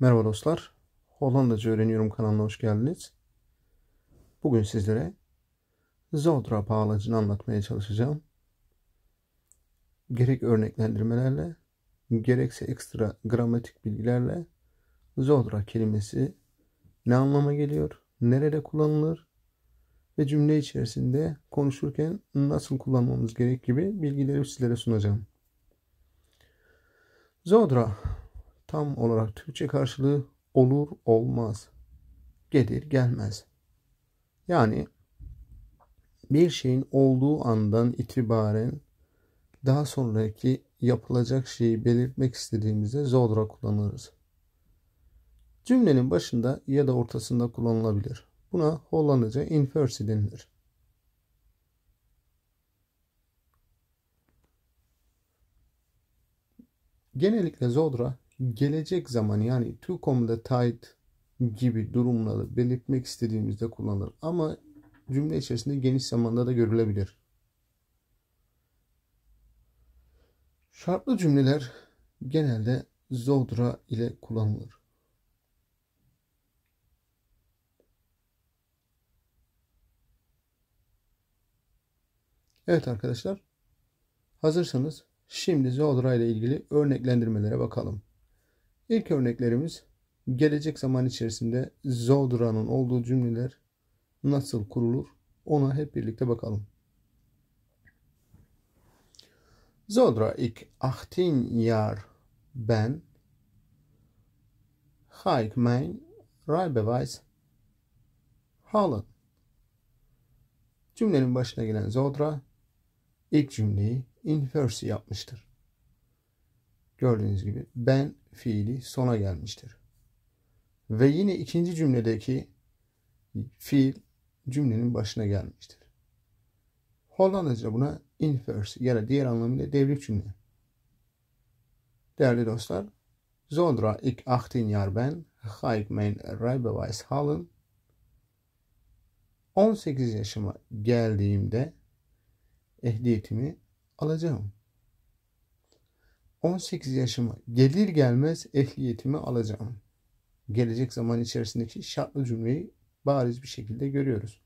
Merhaba dostlar. Hollandaca Öğreniyorum kanalına hoş geldiniz. Bugün sizlere Zoudrap ağacını anlatmaya çalışacağım. Gerek örneklendirmelerle, gerekse ekstra gramatik bilgilerle Zodra kelimesi ne anlama geliyor, nerede kullanılır ve cümle içerisinde konuşurken nasıl kullanmamız gerek gibi bilgileri sizlere sunacağım. Zodra Tam olarak Türkçe karşılığı olur olmaz. Gelir gelmez. Yani bir şeyin olduğu andan itibaren daha sonraki yapılacak şeyi belirtmek istediğimizde zodra kullanırız. Cümlenin başında ya da ortasında kullanılabilir. Buna Hollandaca infersi denilir. Genellikle zodra gelecek zaman yani to come the tide gibi durumları belirtmek istediğimizde kullanılır. Ama cümle içerisinde geniş zamanda da görülebilir. Şartlı cümleler genelde zodra ile kullanılır. Evet arkadaşlar hazırsanız şimdi zodra ile ilgili örneklendirmelere bakalım. İlk örneklerimiz gelecek zaman içerisinde zodra'nın olduğu cümleler nasıl kurulur ona hep birlikte bakalım. Zodra ik 18 yar ben, ga ik mijn rijbewijs halen. Cümlenin başına gelen Zodra ilk cümleyi inverse yapmıştır. Gördüğünüz gibi ben fiili sona gelmiştir. Ve yine ikinci cümledeki fiil cümlenin başına gelmiştir. Hollanda'da buna inverse ya da diğer anlamıyla devrik cümle. Değerli dostlar, zodra ik 18 jaar ben, ga ik mijn rijbewijs halen. 18 yaşıma geldiğimde ehliyetimi alacağım. 18 yaşıma gelir gelmez ehliyetimi alacağım. Gelecek zaman içerisindeki şartlı cümleyi bariz bir şekilde görüyoruz.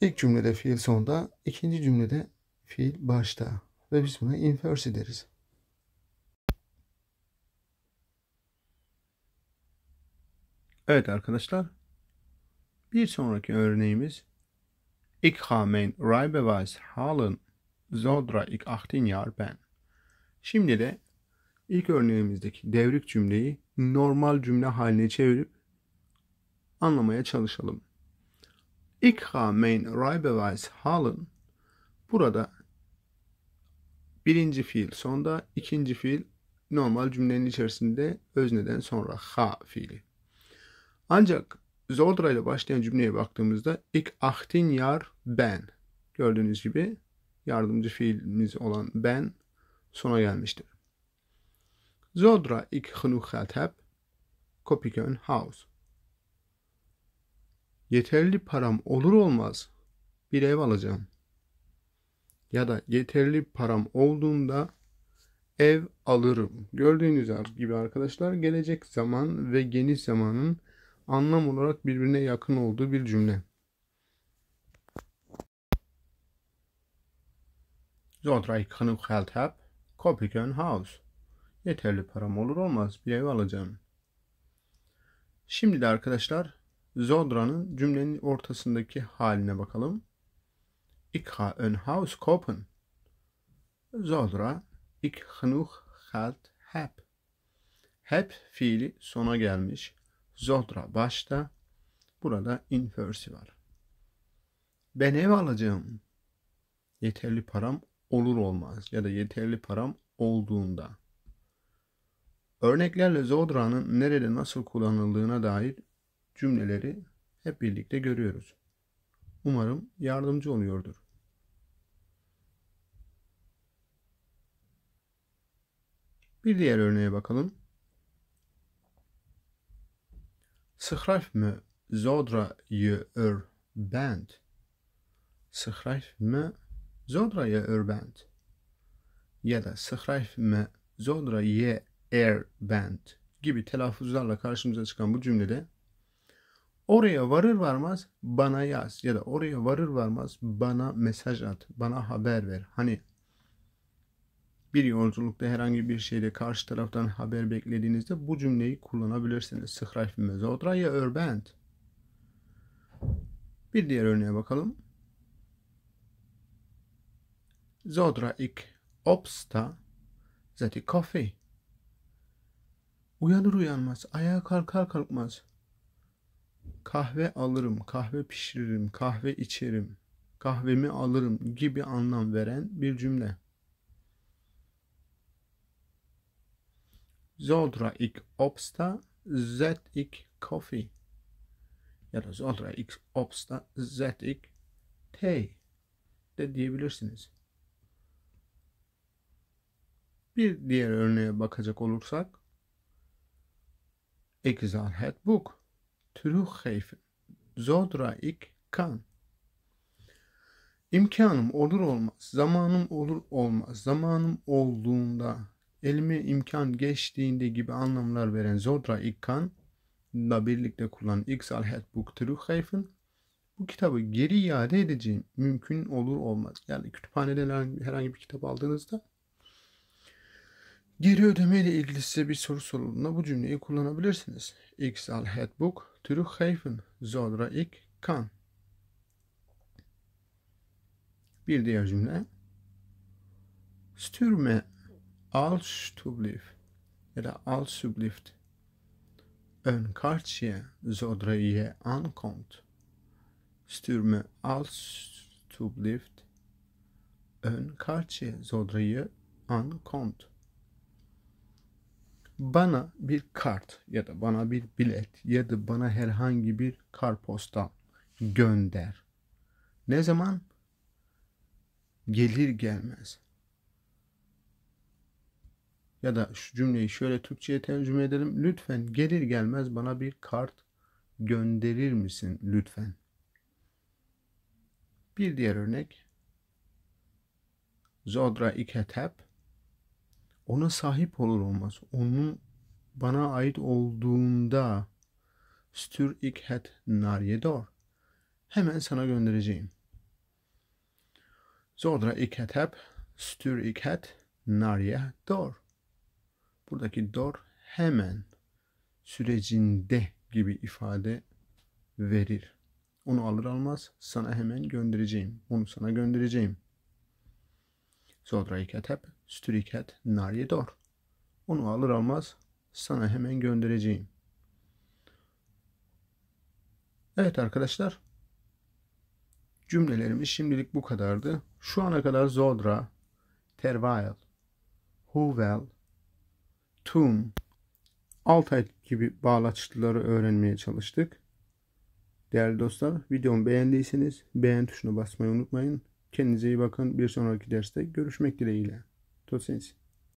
İlk cümlede fiil sonda, ikinci cümlede fiil başta ve biz buna inverse deriz. Evet arkadaşlar, bir sonraki örneğimiz Ik ga mijn rijbewijs halen. Zodra ik 18 yar ben. Şimdi de ilk örneğimizdeki devrik cümleyi normal cümle haline çevirip anlamaya çalışalım. Ik ha mein Reibeweis halen. Burada birinci fiil sonda, ikinci fiil normal cümlenin içerisinde özneden sonra ha fiili. Ancak zodra ile başlayan cümleye baktığımızda ik ahtin yar ben. Gördüğünüz gibi yardımcı fiilimiz olan ben sona gelmiştir. Zodra ik genug geld heb, koop ik een huis. Yeterli param olur olmaz bir ev alacağım. Ya da yeterli param olduğunda ev alırım. Gördüğünüz gibi arkadaşlar gelecek zaman ve geniş zamanın anlam olarak birbirine yakın olduğu bir cümle. Zodray Kanuk Helthap, Copycon House. Yeterli param olur olmaz bir ev alacağım. Şimdi de arkadaşlar Zodra'nın cümlenin ortasındaki haline bakalım. Ich ha ein Haus kaufen. Zodra ik genug Geld hab. Hep fiili sona gelmiş. Zodra başta. Burada infersi var. Ben ev alacağım. Yeterli param olur olmaz ya da yeterli param olduğunda. Örneklerle Zodra'nın nerede nasıl kullanıldığına dair cümleleri hep birlikte görüyoruz. Umarım yardımcı oluyordur. Bir diğer örneğe bakalım. Sıhraf mı Zodra yür band? Sıhraf mı Zodra je er Ya da sıhrayf me zodra ye er gibi telaffuzlarla karşımıza çıkan bu cümlede oraya varır varmaz bana yaz ya da oraya varır varmaz bana mesaj at, bana haber ver. Hani bir yolculukta herhangi bir şeyde karşı taraftan haber beklediğinizde bu cümleyi kullanabilirsiniz. Sıhrayf me zodra ye er Bir diğer örneğe bakalım. Zodra ik opsta zeti kafe. Uyanır uyanmaz, ayağa kalkar kalkmaz. Kahve alırım, kahve pişiririm, kahve içerim, kahvemi alırım gibi anlam veren bir cümle. Zodra ik opsta zet ik kofi. Ya da zodra ik opsta zet ik tey de diyebilirsiniz. Bir diğer örneğe bakacak olursak İkzar het boek teruggeven zodra ik kan. İmkanım olur olmaz, zamanım olur olmaz, zamanım olduğunda, elime imkan geçtiğinde gibi anlamlar veren zodra ik kan da birlikte kullan İkzar het boek teruggeven bu kitabı geri iade edeceğim mümkün olur olmaz. Yani kütüphaneden herhangi bir kitap aldığınızda Geri ödeme ile ilgili size bir soru sorulduğunda bu cümleyi kullanabilirsiniz. X al headbook boek teruggeven zodra ik kan. Bir diğer cümle. Stürme al alstublift ya da alstublift ön karşıya zodra ye ankomt. Stürme alstublift ön karşıya zodra ye ankomt bana bir kart ya da bana bir bilet ya da bana herhangi bir karposta gönder. Ne zaman? Gelir gelmez. Ya da şu cümleyi şöyle Türkçe'ye tercüme edelim. Lütfen gelir gelmez bana bir kart gönderir misin lütfen? Bir diğer örnek. Zodra iketep ona sahip olur olmaz. Onun bana ait olduğunda stür ik het narjedor. Hemen sana göndereceğim. Zodra ik het heb, stür ik het narjedor. Buradaki dor hemen sürecinde gibi ifade verir. Onu alır almaz sana hemen göndereceğim. Onu sana göndereceğim. Zodraiket hep stüriket naryedor. Onu alır almaz sana hemen göndereceğim. Evet arkadaşlar. Cümlelerimiz şimdilik bu kadardı. Şu ana kadar Zodra, Tervail, Huvel, Tum, Altay gibi bağlaçları öğrenmeye çalıştık. Değerli dostlar videomu beğendiyseniz beğen tuşuna basmayı unutmayın. Kendinize iyi bakın. Bir sonraki derste görüşmek dileğiyle. Tot